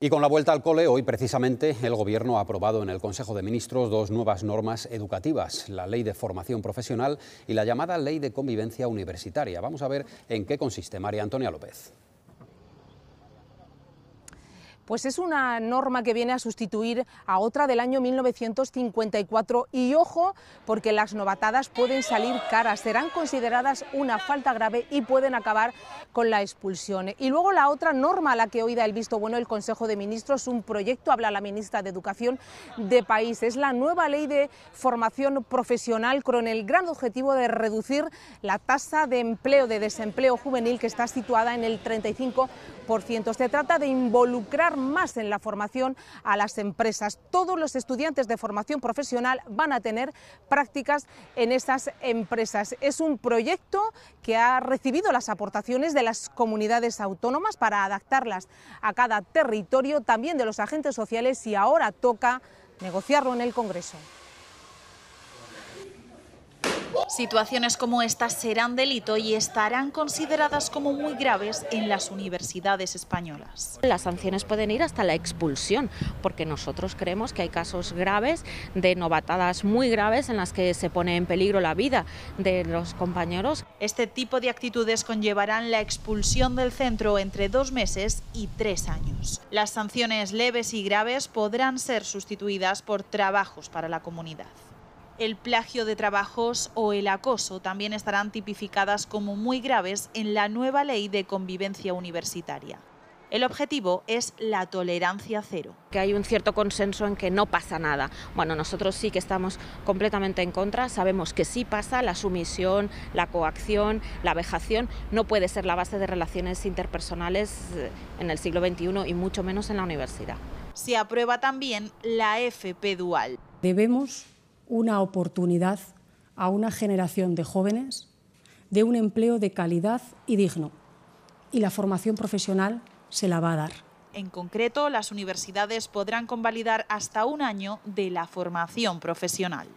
Y con la vuelta al cole, hoy precisamente el Gobierno ha aprobado en el Consejo de Ministros dos nuevas normas educativas, la Ley de Formación Profesional y la llamada Ley de Convivencia Universitaria. Vamos a ver en qué consiste María Antonia López pues es una norma que viene a sustituir a otra del año 1954 y ojo, porque las novatadas pueden salir caras, serán consideradas una falta grave y pueden acabar con la expulsión. Y luego la otra norma a la que hoy da el visto bueno el Consejo de Ministros, un proyecto, habla la ministra de Educación de país, es la nueva ley de formación profesional con el gran objetivo de reducir la tasa de empleo, de desempleo juvenil que está situada en el 35%. Se trata de involucrar más en la formación a las empresas. Todos los estudiantes de formación profesional van a tener prácticas en esas empresas. Es un proyecto que ha recibido las aportaciones de las comunidades autónomas para adaptarlas a cada territorio, también de los agentes sociales y ahora toca negociarlo en el Congreso. Situaciones como estas serán delito y estarán consideradas como muy graves en las universidades españolas. Las sanciones pueden ir hasta la expulsión, porque nosotros creemos que hay casos graves de novatadas muy graves en las que se pone en peligro la vida de los compañeros. Este tipo de actitudes conllevarán la expulsión del centro entre dos meses y tres años. Las sanciones leves y graves podrán ser sustituidas por trabajos para la comunidad el plagio de trabajos o el acoso también estarán tipificadas como muy graves en la nueva ley de convivencia universitaria. El objetivo es la tolerancia cero. Que hay un cierto consenso en que no pasa nada. Bueno, nosotros sí que estamos completamente en contra, sabemos que sí pasa, la sumisión, la coacción, la vejación, no puede ser la base de relaciones interpersonales eh, en el siglo XXI y mucho menos en la universidad. Se aprueba también la FP dual. Debemos una oportunidad a una generación de jóvenes de un empleo de calidad y digno. Y la formación profesional se la va a dar. En concreto, las universidades podrán convalidar hasta un año de la formación profesional.